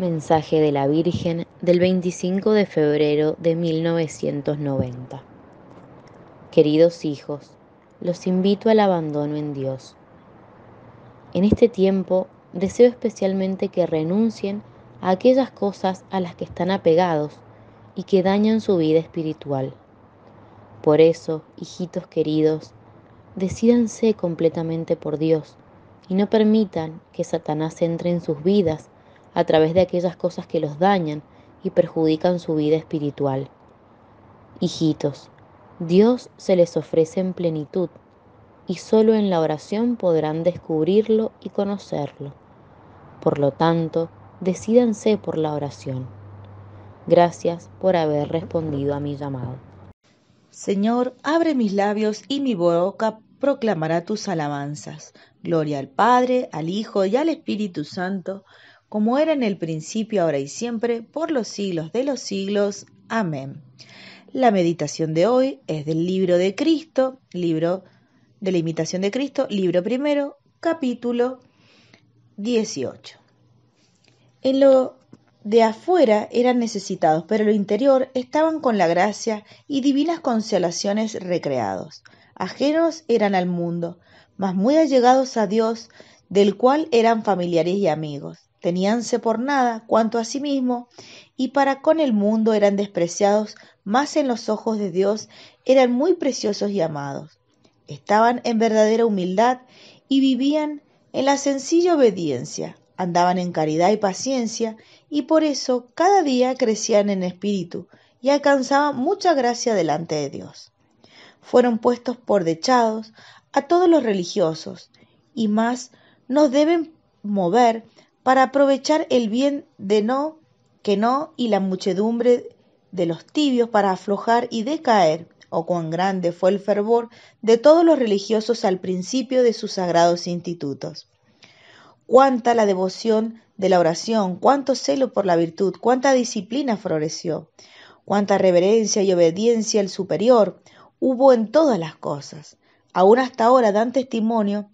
Mensaje de la Virgen del 25 de febrero de 1990. Queridos hijos, los invito al abandono en Dios. En este tiempo deseo especialmente que renuncien a aquellas cosas a las que están apegados y que dañan su vida espiritual. Por eso, hijitos queridos, decídanse completamente por Dios y no permitan que Satanás entre en sus vidas a través de aquellas cosas que los dañan y perjudican su vida espiritual. Hijitos, Dios se les ofrece en plenitud y solo en la oración podrán descubrirlo y conocerlo. Por lo tanto, decídanse por la oración. Gracias por haber respondido a mi llamado. Señor, abre mis labios y mi boca proclamará tus alabanzas. Gloria al Padre, al Hijo y al Espíritu Santo como era en el principio, ahora y siempre, por los siglos de los siglos. Amén. La meditación de hoy es del libro de Cristo, libro de la imitación de Cristo, libro primero, capítulo 18. En lo de afuera eran necesitados, pero en lo interior estaban con la gracia y divinas consolaciones recreados. Ajenos eran al mundo, mas muy allegados a Dios, del cual eran familiares y amigos teníanse por nada cuanto a sí mismo, y para con el mundo eran despreciados, mas en los ojos de Dios eran muy preciosos y amados. Estaban en verdadera humildad y vivían en la sencilla obediencia, andaban en caridad y paciencia, y por eso cada día crecían en espíritu y alcanzaban mucha gracia delante de Dios. Fueron puestos por dechados a todos los religiosos, y más nos deben mover para aprovechar el bien de no, que no y la muchedumbre de los tibios para aflojar y decaer, o cuán grande fue el fervor de todos los religiosos al principio de sus sagrados institutos. Cuánta la devoción de la oración, cuánto celo por la virtud, cuánta disciplina floreció, cuánta reverencia y obediencia al superior hubo en todas las cosas. Aún hasta ahora dan testimonio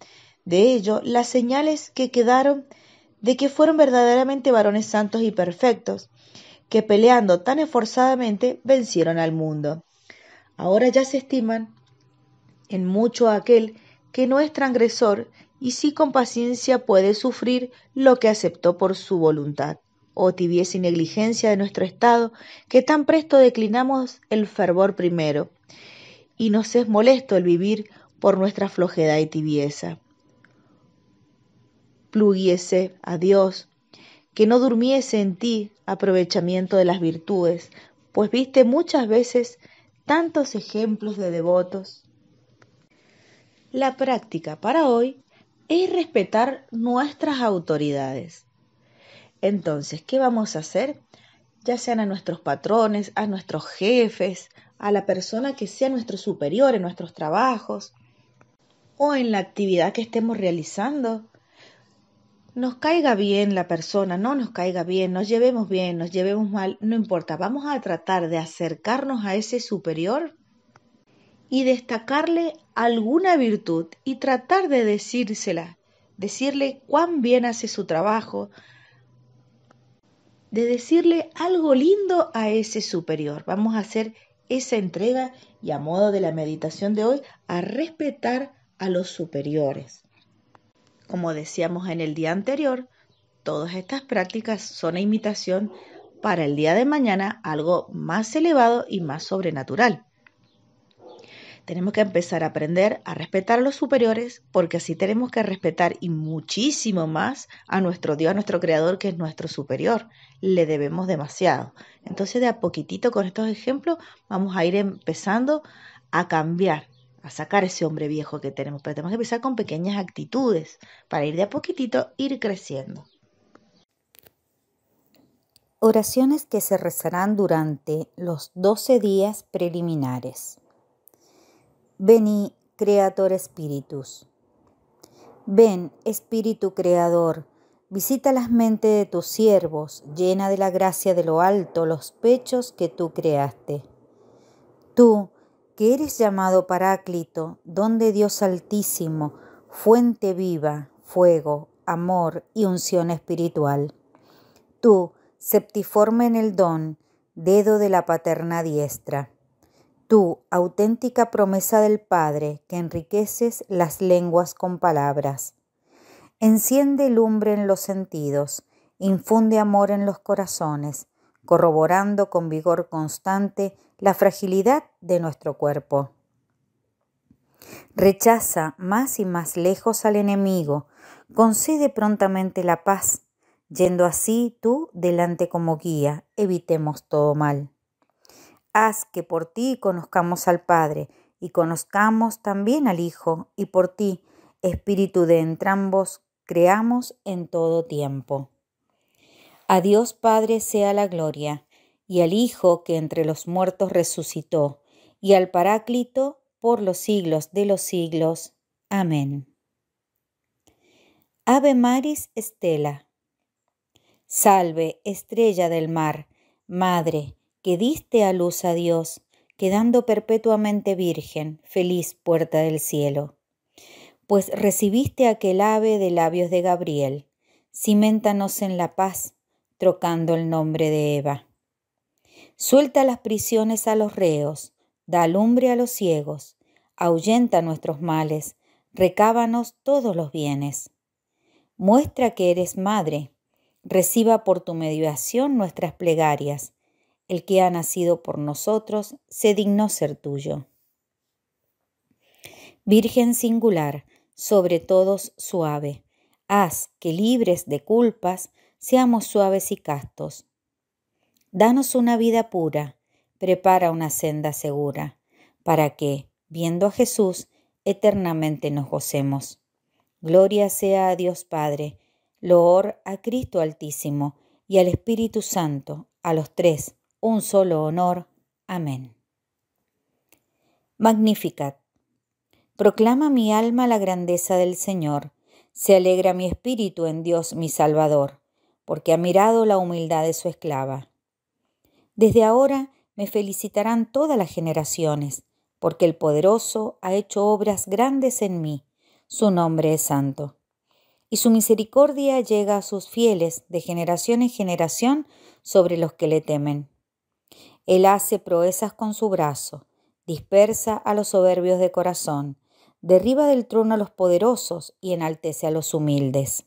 de ello las señales que quedaron de que fueron verdaderamente varones santos y perfectos, que peleando tan esforzadamente vencieron al mundo. Ahora ya se estiman en mucho aquel que no es transgresor y sí con paciencia puede sufrir lo que aceptó por su voluntad. Oh tibieza y negligencia de nuestro estado, que tan presto declinamos el fervor primero, y nos es molesto el vivir por nuestra flojedad y tibieza pluguiese a Dios, que no durmiese en ti aprovechamiento de las virtudes, pues viste muchas veces tantos ejemplos de devotos. La práctica para hoy es respetar nuestras autoridades. Entonces, ¿qué vamos a hacer? Ya sean a nuestros patrones, a nuestros jefes, a la persona que sea nuestro superior en nuestros trabajos o en la actividad que estemos realizando nos caiga bien la persona, no nos caiga bien, nos llevemos bien, nos llevemos mal, no importa, vamos a tratar de acercarnos a ese superior y destacarle alguna virtud y tratar de decírsela, decirle cuán bien hace su trabajo, de decirle algo lindo a ese superior. Vamos a hacer esa entrega y a modo de la meditación de hoy, a respetar a los superiores. Como decíamos en el día anterior, todas estas prácticas son a imitación para el día de mañana algo más elevado y más sobrenatural. Tenemos que empezar a aprender a respetar a los superiores porque así tenemos que respetar y muchísimo más a nuestro Dios, a nuestro Creador que es nuestro superior. Le debemos demasiado. Entonces de a poquitito con estos ejemplos vamos a ir empezando a cambiar sacar ese hombre viejo que tenemos, pero tenemos que empezar con pequeñas actitudes para ir de a poquitito, ir creciendo. Oraciones que se rezarán durante los 12 días preliminares. Vení, Creator Espíritus. Ven, Espíritu Creador, visita las mentes de tus siervos, llena de la gracia de lo alto los pechos que tú creaste. Tú, que eres llamado Paráclito, don de Dios Altísimo, fuente viva, fuego, amor y unción espiritual. Tú, septiforme en el don, dedo de la paterna diestra. Tú, auténtica promesa del Padre, que enriqueces las lenguas con palabras. Enciende lumbre en los sentidos, infunde amor en los corazones, corroborando con vigor constante la fragilidad de nuestro cuerpo. Rechaza más y más lejos al enemigo, concede prontamente la paz, yendo así tú delante como guía, evitemos todo mal. Haz que por ti conozcamos al Padre, y conozcamos también al Hijo, y por ti, Espíritu de entrambos, creamos en todo tiempo. A Dios Padre sea la gloria, y al Hijo que entre los muertos resucitó, y al Paráclito por los siglos de los siglos. Amén. Ave Maris Estela. Salve, estrella del mar, Madre, que diste a luz a Dios, quedando perpetuamente virgen, feliz puerta del cielo. Pues recibiste aquel ave de labios de Gabriel, cimentanos en la paz, trocando el nombre de Eva. Suelta las prisiones a los reos, da lumbre a los ciegos, ahuyenta nuestros males, recábanos todos los bienes. Muestra que eres madre, reciba por tu mediación nuestras plegarias. El que ha nacido por nosotros se dignó ser tuyo. Virgen singular, sobre todos suave, haz que libres de culpas, seamos suaves y castos. Danos una vida pura, prepara una senda segura, para que, viendo a Jesús, eternamente nos gocemos. Gloria sea a Dios Padre, loor a Cristo Altísimo y al Espíritu Santo, a los tres, un solo honor. Amén. Magnificat. Proclama mi alma la grandeza del Señor. Se alegra mi espíritu en Dios mi Salvador porque ha mirado la humildad de su esclava. Desde ahora me felicitarán todas las generaciones, porque el poderoso ha hecho obras grandes en mí, su nombre es santo. Y su misericordia llega a sus fieles de generación en generación sobre los que le temen. Él hace proezas con su brazo, dispersa a los soberbios de corazón, derriba del trono a los poderosos y enaltece a los humildes.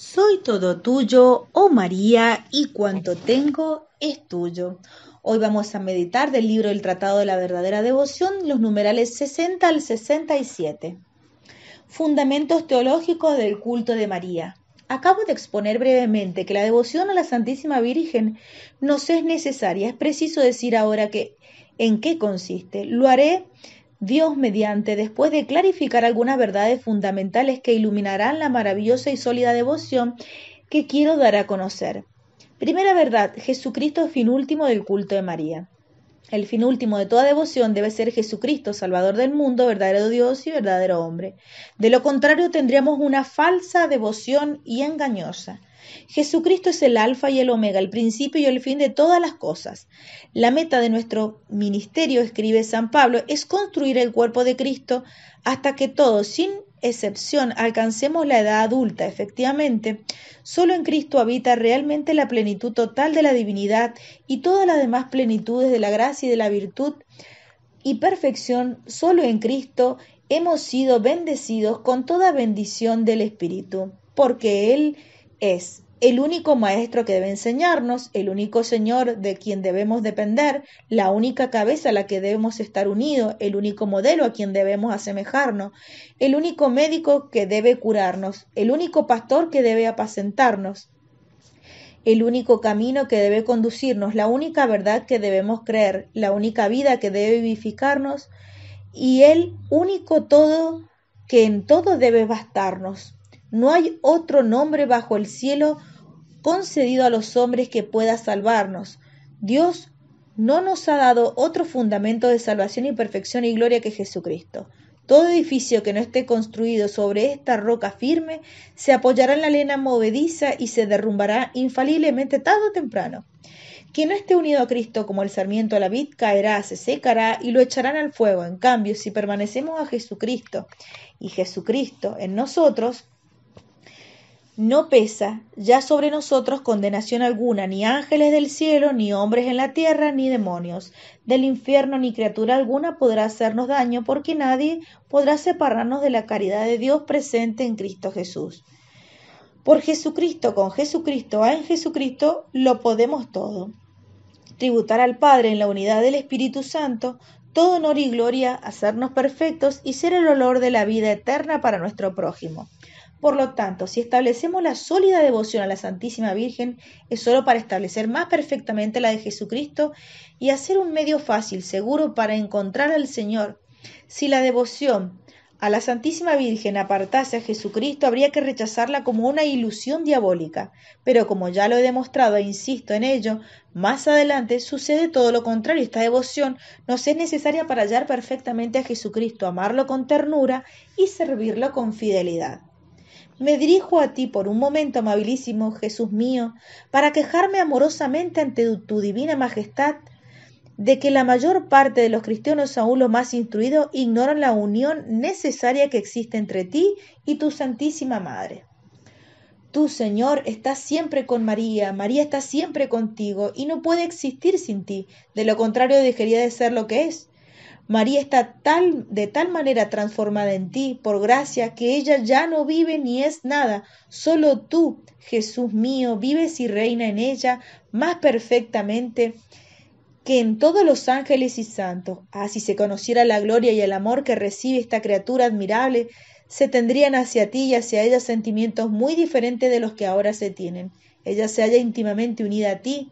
Soy todo tuyo, oh María, y cuanto tengo es tuyo. Hoy vamos a meditar del libro El Tratado de la Verdadera Devoción, los numerales 60 al 67. Fundamentos teológicos del culto de María. Acabo de exponer brevemente que la devoción a la Santísima Virgen nos es necesaria. Es preciso decir ahora que en qué consiste. Lo haré Dios mediante, después de clarificar algunas verdades fundamentales que iluminarán la maravillosa y sólida devoción que quiero dar a conocer. Primera verdad, Jesucristo es fin último del culto de María. El fin último de toda devoción debe ser Jesucristo, Salvador del mundo, verdadero Dios y verdadero hombre. De lo contrario tendríamos una falsa devoción y engañosa. Jesucristo es el alfa y el omega, el principio y el fin de todas las cosas. La meta de nuestro ministerio, escribe San Pablo, es construir el cuerpo de Cristo hasta que todos, sin excepción, alcancemos la edad adulta. Efectivamente, solo en Cristo habita realmente la plenitud total de la divinidad y todas las demás plenitudes de la gracia y de la virtud y perfección solo en Cristo hemos sido bendecidos con toda bendición del Espíritu, porque Él es el único maestro que debe enseñarnos, el único Señor de quien debemos depender, la única cabeza a la que debemos estar unidos, el único modelo a quien debemos asemejarnos, el único médico que debe curarnos, el único pastor que debe apacentarnos, el único camino que debe conducirnos, la única verdad que debemos creer, la única vida que debe vivificarnos y el único todo que en todo debe bastarnos. No hay otro nombre bajo el cielo concedido a los hombres que pueda salvarnos. Dios no nos ha dado otro fundamento de salvación y perfección y gloria que Jesucristo. Todo edificio que no esté construido sobre esta roca firme se apoyará en la arena movediza y se derrumbará infaliblemente tarde o temprano. Quien no esté unido a Cristo como el sarmiento a la vid caerá, se secará y lo echarán al fuego. En cambio, si permanecemos a Jesucristo y Jesucristo en nosotros, no pesa ya sobre nosotros condenación alguna, ni ángeles del cielo, ni hombres en la tierra, ni demonios del infierno, ni criatura alguna podrá hacernos daño, porque nadie podrá separarnos de la caridad de Dios presente en Cristo Jesús. Por Jesucristo, con Jesucristo, en Jesucristo, lo podemos todo. Tributar al Padre en la unidad del Espíritu Santo, todo honor y gloria, hacernos perfectos y ser el olor de la vida eterna para nuestro prójimo. Por lo tanto, si establecemos la sólida devoción a la Santísima Virgen, es solo para establecer más perfectamente la de Jesucristo y hacer un medio fácil, seguro, para encontrar al Señor. Si la devoción a la Santísima Virgen apartase a Jesucristo, habría que rechazarla como una ilusión diabólica. Pero como ya lo he demostrado e insisto en ello, más adelante sucede todo lo contrario. Esta devoción nos es necesaria para hallar perfectamente a Jesucristo, amarlo con ternura y servirlo con fidelidad me dirijo a ti por un momento, amabilísimo Jesús mío, para quejarme amorosamente ante tu divina majestad de que la mayor parte de los cristianos, aún los más instruidos, ignoran la unión necesaria que existe entre ti y tu Santísima Madre. Tú, Señor, estás siempre con María, María está siempre contigo y no puede existir sin ti, de lo contrario dejaría de ser lo que es. María está tal, de tal manera transformada en ti por gracia que ella ya no vive ni es nada, solo tú, Jesús mío, vives y reina en ella más perfectamente que en todos los ángeles y santos. Ah, si se conociera la gloria y el amor que recibe esta criatura admirable, se tendrían hacia ti y hacia ella sentimientos muy diferentes de los que ahora se tienen. Ella se halla íntimamente unida a ti.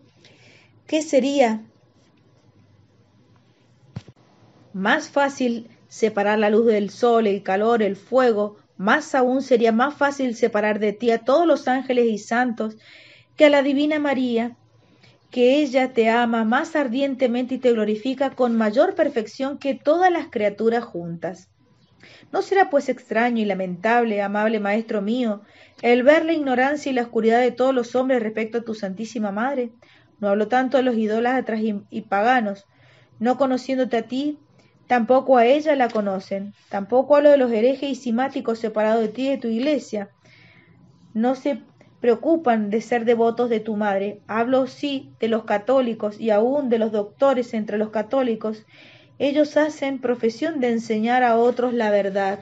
¿Qué sería más fácil separar la luz del sol, el calor, el fuego, más aún sería más fácil separar de ti a todos los ángeles y santos que a la Divina María, que ella te ama más ardientemente y te glorifica con mayor perfección que todas las criaturas juntas. ¿No será pues extraño y lamentable, amable Maestro mío, el ver la ignorancia y la oscuridad de todos los hombres respecto a tu Santísima Madre? No hablo tanto de los idólatras y paganos, no conociéndote a ti, Tampoco a ella la conocen, tampoco a lo de los herejes y simáticos separados de ti y de tu iglesia. No se preocupan de ser devotos de tu madre. Hablo sí de los católicos y aún de los doctores entre los católicos. Ellos hacen profesión de enseñar a otros la verdad,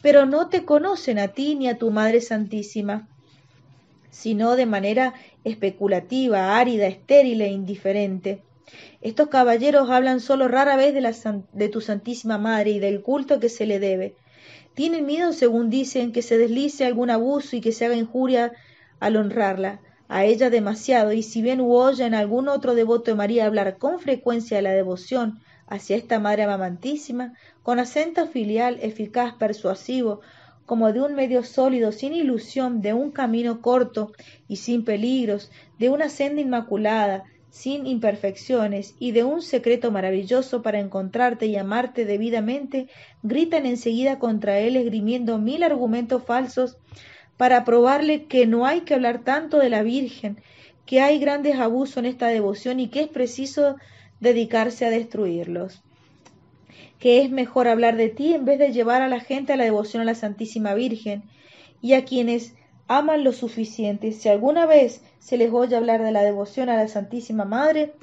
pero no te conocen a ti ni a tu Madre Santísima, sino de manera especulativa, árida, estéril e indiferente. Estos caballeros hablan solo rara vez de, tu Santísima Madre y del culto que se le debe. Tienen miedo, según dicen, que se deslice algún abuso y que se haga injuria al honrarla a ella demasiado, y si bien en algún otro devoto de María hablar con frecuencia de la devoción hacia esta Madre Amamantísima, con acento filial, eficaz, persuasivo, como de un medio sólido, sin ilusión, de un camino corto y sin peligros, de una senda inmaculada, sin imperfecciones y de un secreto maravilloso para encontrarte y amarte debidamente, gritan enseguida contra él esgrimiendo mil argumentos falsos para probarle que no hay que hablar tanto de la Virgen, que hay grandes abusos en esta devoción y que es preciso dedicarse a destruirlos que es mejor hablar de ti en vez de llevar a la gente a la devoción a la Santísima Virgen, y a quienes aman lo suficiente si alguna vez se les oye hablar de la devoción a la Santísima Madre,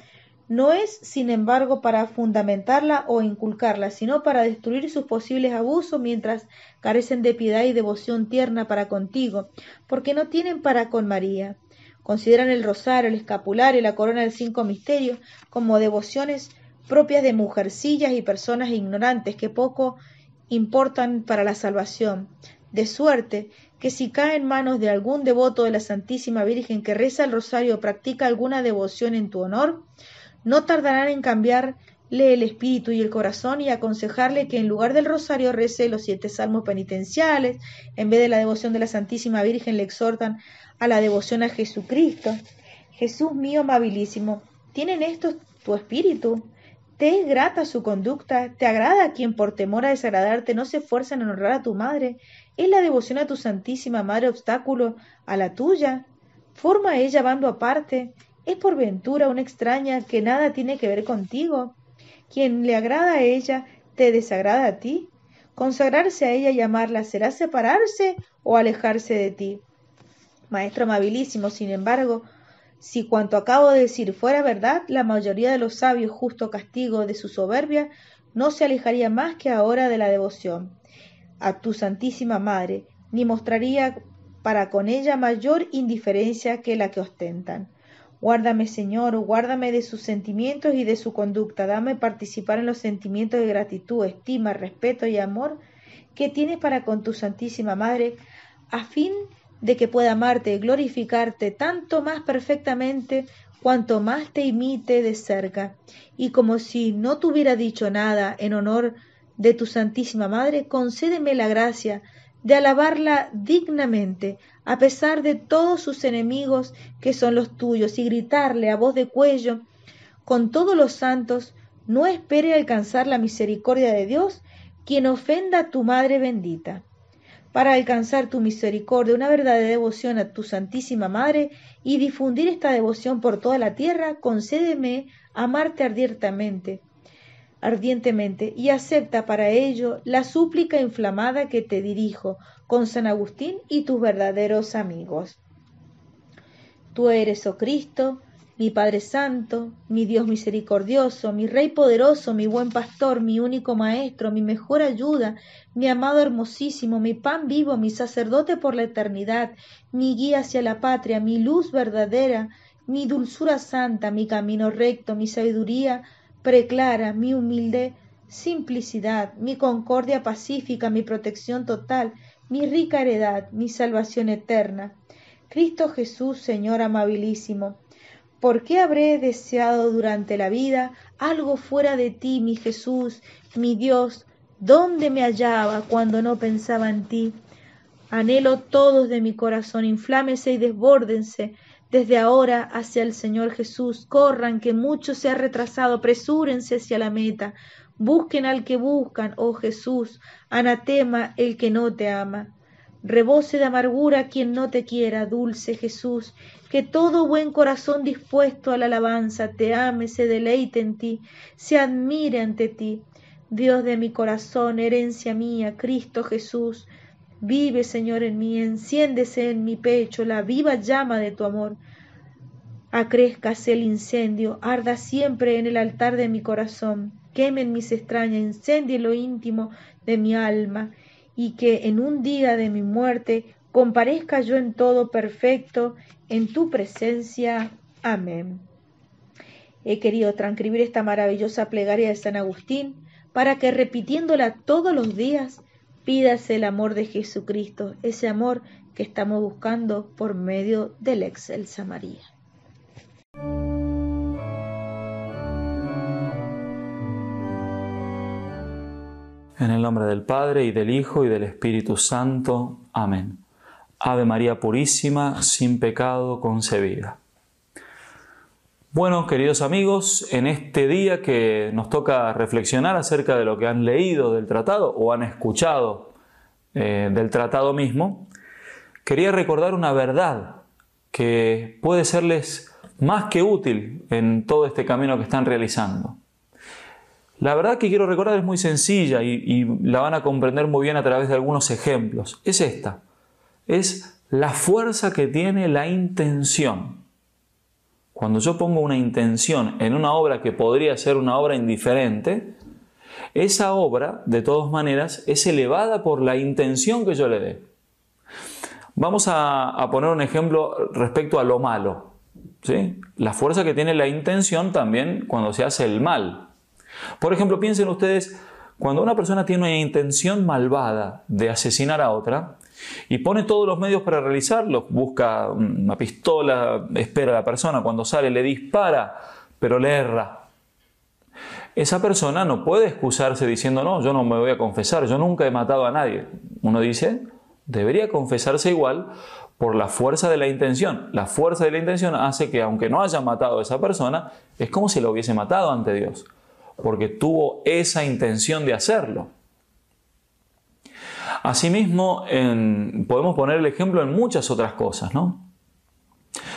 no es, sin embargo, para fundamentarla o inculcarla, sino para destruir sus posibles abusos mientras carecen de piedad y devoción tierna para contigo, porque no tienen para con María. Consideran el rosario, el escapular y la corona del cinco misterios como devociones propias de mujercillas y personas ignorantes que poco importan para la salvación. De suerte que si cae en manos de algún devoto de la Santísima Virgen que reza el rosario o practica alguna devoción en tu honor, no tardarán en cambiarle el espíritu y el corazón y aconsejarle que en lugar del rosario rece los siete salmos penitenciales, en vez de la devoción de la Santísima Virgen le exhortan a la devoción a Jesucristo. Jesús mío amabilísimo, ¿tienen estos tu espíritu? ¿Te es grata su conducta? ¿Te agrada a quien por temor a desagradarte no se esfuerza en honrar a tu madre? ¿Es la devoción a tu Santísima Madre obstáculo a la tuya? ¿Forma ella bando aparte? ¿Es por ventura una extraña que nada tiene que ver contigo? Quien le agrada a ella, te desagrada a ti. Consagrarse a ella y amarla será separarse o alejarse de ti. Maestro amabilísimo, sin embargo, si cuanto acabo de decir fuera verdad, la mayoría de los sabios, justo castigo de su soberbia, no se alejaría más que ahora de la devoción a tu Santísima Madre, ni mostraría para con ella mayor indiferencia que la que ostentan. Guárdame, Señor, guárdame de sus sentimientos y de su conducta. Dame participar en los sentimientos de gratitud, estima, respeto y amor que tienes para con tu Santísima Madre, a fin de que pueda amarte y glorificarte tanto más perfectamente cuanto más te imite de cerca. Y como si no te hubiera dicho nada en honor de tu Santísima Madre, concédeme la gracia de alabarla dignamente, a pesar de todos sus enemigos que son los tuyos, y gritarle a voz de cuello, con todos los santos, no espere alcanzar la misericordia de Dios quien ofenda a tu Madre bendita. Para alcanzar tu misericordia, una verdadera devoción a tu Santísima Madre y difundir esta devoción por toda la tierra, concédeme amarte ardientemente ardientemente y acepta para ello la súplica inflamada que te dirijo con San Agustín y tus verdaderos amigos. Tú eres, oh Cristo, mi Padre Santo, mi Dios misericordioso, mi Rey poderoso, mi buen pastor, mi único maestro, mi mejor ayuda, mi amado hermosísimo, mi pan vivo, mi sacerdote por la eternidad, mi guía hacia la patria, mi luz verdadera, mi dulzura santa, mi camino recto, mi sabiduría, preclara mi humilde simplicidad, mi concordia pacífica, mi protección total, mi rica heredad, mi salvación eterna. Cristo Jesús, Señor amabilísimo, ¿por qué habré deseado durante la vida algo fuera de ti, mi Jesús, mi Dios? ¿Dónde me hallaba cuando no pensaba en ti? Anhelo todos de mi corazón, inflámese y desbórdense desde ahora hacia el Señor Jesús, corran, que mucho se ha retrasado, apresúrense hacia la meta. Busquen al que buscan, oh Jesús, anatema el que no te ama. Rebose de amargura quien no te quiera, dulce Jesús, que todo buen corazón dispuesto a la alabanza te ame, se deleite en ti, se admire ante ti. Dios de mi corazón, herencia mía, Cristo Jesús, Vive, Señor, en mí, enciéndese en mi pecho la viva llama de tu amor. Acréscase el incendio, arda siempre en el altar de mi corazón, Queme en mis extrañas, incendie lo íntimo de mi alma, y que en un día de mi muerte comparezca yo en todo perfecto en tu presencia. Amén. He querido transcribir esta maravillosa plegaria de San Agustín para que repitiéndola todos los días Pídase el amor de Jesucristo, ese amor que estamos buscando por medio del Excelsa María. En el nombre del Padre y del Hijo y del Espíritu Santo. Amén. Ave María Purísima, sin pecado concebida. Bueno, queridos amigos, en este día que nos toca reflexionar acerca de lo que han leído del tratado o han escuchado eh, del tratado mismo, quería recordar una verdad que puede serles más que útil en todo este camino que están realizando. La verdad que quiero recordar es muy sencilla y, y la van a comprender muy bien a través de algunos ejemplos. Es esta. Es la fuerza que tiene la intención. Cuando yo pongo una intención en una obra que podría ser una obra indiferente, esa obra, de todas maneras, es elevada por la intención que yo le dé. Vamos a, a poner un ejemplo respecto a lo malo. ¿sí? La fuerza que tiene la intención también cuando se hace el mal. Por ejemplo, piensen ustedes, cuando una persona tiene una intención malvada de asesinar a otra, y pone todos los medios para realizarlo. Busca una pistola, espera a la persona, cuando sale le dispara, pero le erra. Esa persona no puede excusarse diciendo, no, yo no me voy a confesar, yo nunca he matado a nadie. Uno dice, debería confesarse igual por la fuerza de la intención. La fuerza de la intención hace que aunque no haya matado a esa persona, es como si lo hubiese matado ante Dios, porque tuvo esa intención de hacerlo. Asimismo, podemos poner el ejemplo en muchas otras cosas, ¿no?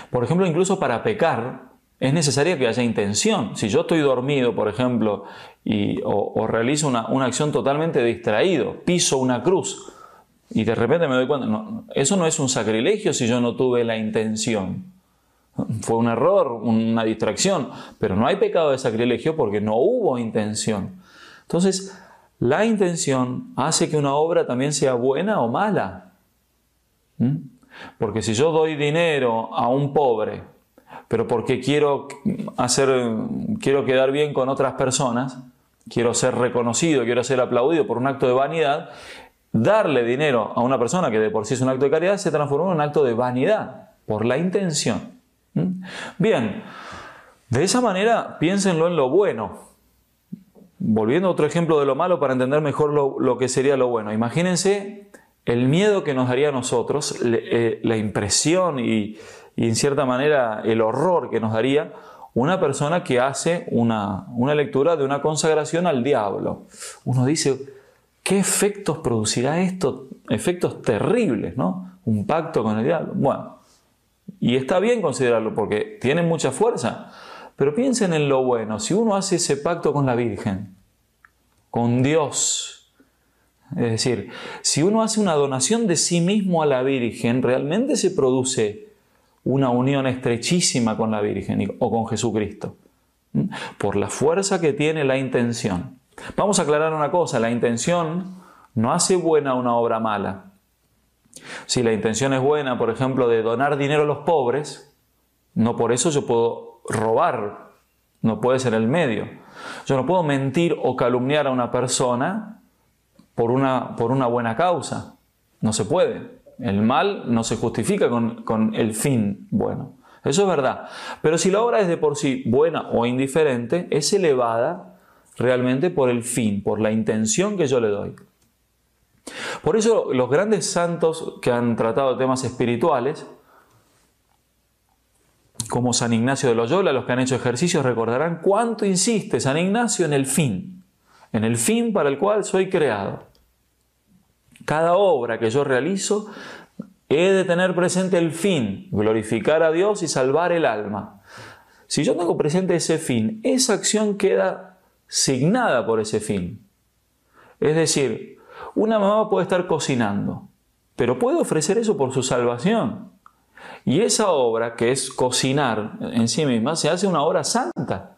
Por ejemplo, incluso para pecar es necesaria que haya intención. Si yo estoy dormido, por ejemplo, y, o, realizo una, acción totalmente distraído, piso una cruz y de repente me doy cuenta, eso no es un sacrilegio si yo no tuve la intención. Fue un error, una distracción, pero no hay pecado de sacrilegio porque no hubo intención. Entonces, la intención hace que una obra también sea buena o mala. ¿Mm? Porque si yo doy dinero a un pobre, pero porque quiero hacer quiero quedar bien con otras personas, quiero ser reconocido, quiero ser aplaudido por un acto de vanidad, darle dinero a una persona que de por sí es un acto de caridad se transforma en un acto de vanidad por la intención. ¿Mm? Bien, de esa manera piénsenlo en lo bueno. Volviendo a otro ejemplo de lo malo para entender mejor lo, que sería lo bueno. Imagínense el miedo que nos daría a nosotros, eh, la impresión y, en cierta manera el horror que nos daría una persona que hace una, una lectura de una consagración al diablo. Uno dice, ¿qué efectos producirá esto? Efectos terribles, ¿no? Un pacto con el diablo. Bueno, y está bien considerarlo porque tiene mucha fuerza. Pero piensen en lo bueno, si uno hace ese pacto con la Virgen, con Dios, es decir, si uno hace una donación de sí mismo a la Virgen, realmente se produce una unión estrechísima con la Virgen o con Jesucristo, ¿Mm? por la fuerza que tiene la intención. Vamos a aclarar una cosa, la intención no hace buena una obra mala. Si la intención es buena, por ejemplo, de donar dinero a los pobres, no por eso yo puedo robar, no puede ser el medio. Yo no puedo mentir o calumniar a una persona por una, por una buena causa. No se puede. El mal no se justifica con, con el fin bueno. Eso es verdad. Pero si la obra es de por sí buena o indiferente, es elevada realmente por el fin, por la intención que yo le doy. Por eso los grandes santos que han tratado temas espirituales, como San Ignacio de Loyola, los que han hecho ejercicios recordarán cuánto insiste San Ignacio en el fin, en el fin para el cual soy creado. Cada obra que yo realizo he de tener presente el fin, glorificar a Dios y salvar el alma. Si yo tengo presente ese fin, esa acción queda signada por ese fin. Es decir, una mamá puede estar cocinando, pero puede ofrecer eso por su salvación. Y esa obra, que es cocinar en sí misma, se hace una obra santa,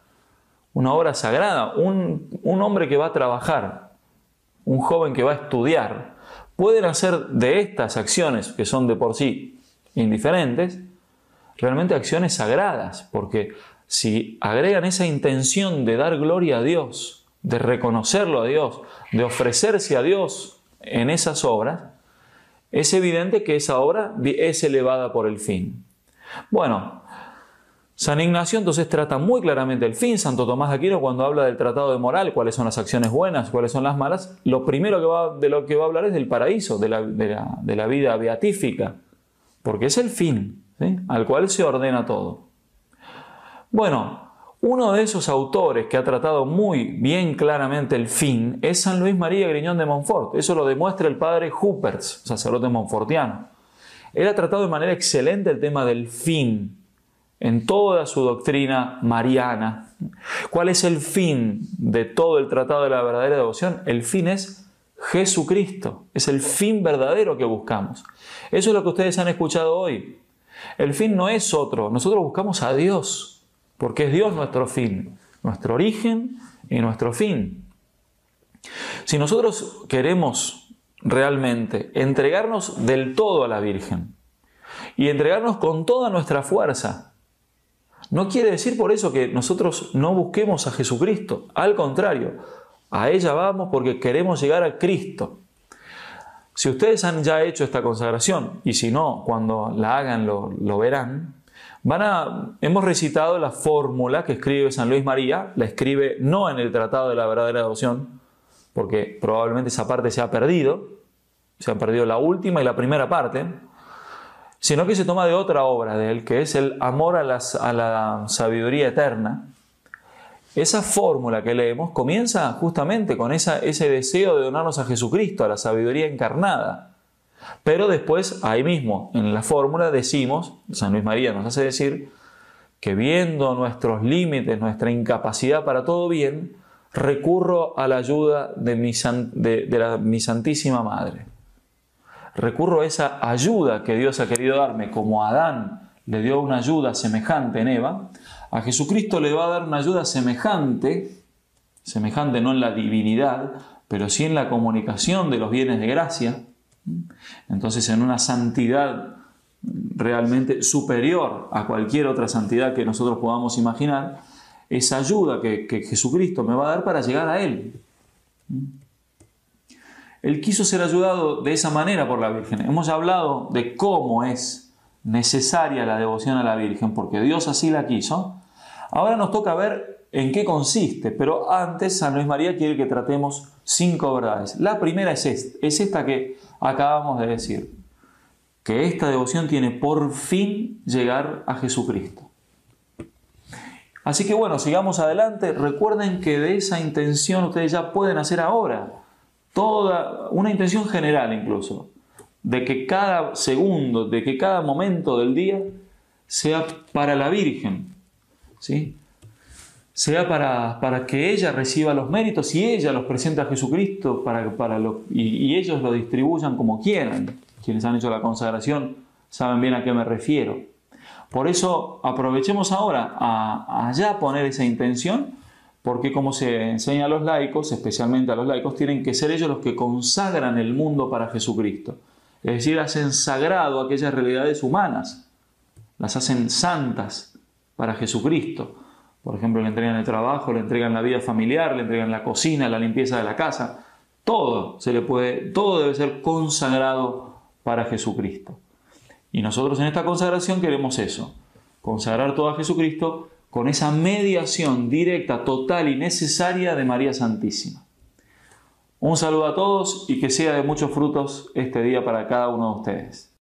una obra sagrada. Un, hombre que va a trabajar, un joven que va a estudiar, pueden hacer de estas acciones, que son de por sí indiferentes, realmente acciones sagradas, porque si agregan esa intención de dar gloria a Dios, de reconocerlo a Dios, de ofrecerse a Dios en esas obras, es evidente que esa obra es elevada por el fin. Bueno, San Ignacio entonces trata muy claramente el fin. Santo Tomás de Aquino cuando habla del tratado de moral, cuáles son las acciones buenas, cuáles son las malas, lo primero que va, de lo que va a hablar es del paraíso, de la, vida beatífica, porque es el fin al cual se ordena todo. Bueno, uno de esos autores que ha tratado muy bien claramente el fin es San Luis María Griñón de Montfort. Eso lo demuestra el padre Huppers, sacerdote montfortiano. Él ha tratado de manera excelente el tema del fin en toda su doctrina mariana. ¿Cuál es el fin de todo el tratado de la verdadera devoción? El fin es Jesucristo. Es el fin verdadero que buscamos. Eso es lo que ustedes han escuchado hoy. El fin no es otro. Nosotros buscamos a Dios porque es Dios nuestro fin, nuestro origen y nuestro fin. Si nosotros queremos realmente entregarnos del todo a la Virgen y entregarnos con toda nuestra fuerza, no quiere decir por eso que nosotros no busquemos a Jesucristo, al contrario, a ella vamos porque queremos llegar a Cristo. Si ustedes han ya hecho esta consagración, y si no, cuando la hagan lo, lo verán, hemos recitado la fórmula que escribe San Luis María, la escribe no en el Tratado de la Verdadera Adopción, porque probablemente esa parte se ha perdido, se han perdido la última y la primera parte, sino que se toma de otra obra de él, que es el amor a, la sabiduría eterna. Esa fórmula que leemos comienza justamente con ese deseo de donarnos a Jesucristo, a la sabiduría encarnada. Pero después, ahí mismo, en la fórmula decimos, San Luis María nos hace decir, que viendo nuestros límites, nuestra incapacidad para todo bien, recurro a la ayuda de mi, de, Santísima Madre. Recurro a esa ayuda que Dios ha querido darme, como a Adán le dio una ayuda semejante en Eva, a Jesucristo le va a dar una ayuda semejante, semejante no en la divinidad, pero sí en la comunicación de los bienes de gracia, entonces, en una santidad realmente superior a cualquier otra santidad que nosotros podamos imaginar, esa ayuda que, Jesucristo me va a dar para llegar a Él. Él quiso ser ayudado de esa manera por la Virgen. Hemos hablado de cómo es necesaria la devoción a la Virgen, porque Dios así la quiso. Ahora nos toca ver en qué consiste, pero antes San Luis María quiere que tratemos cinco verdades. La primera es esta, es esta que acabamos de decir, que esta devoción tiene por fin llegar a Jesucristo. Así que bueno, sigamos adelante. Recuerden que de esa intención ustedes ya pueden hacer ahora toda una intención general incluso, de que cada segundo, de que cada momento del día sea para la Virgen, ¿sí? sea para, que ella reciba los méritos y ella los presente a Jesucristo para, y, ellos lo distribuyan como quieran. Quienes han hecho la consagración saben bien a qué me refiero. Por eso aprovechemos ahora a, a ya poner esa intención, porque como se enseña a los laicos, especialmente a los laicos, tienen que ser ellos los que consagran el mundo para Jesucristo. Es decir, hacen sagrado aquellas realidades humanas, las hacen santas para Jesucristo por ejemplo, le entregan el trabajo, le entregan la vida familiar, le entregan la cocina, la limpieza de la casa. Todo se le puede, todo debe ser consagrado para Jesucristo. Y nosotros en esta consagración queremos eso, consagrar todo a Jesucristo con esa mediación directa, total y necesaria de María Santísima. Un saludo a todos y que sea de muchos frutos este día para cada uno de ustedes.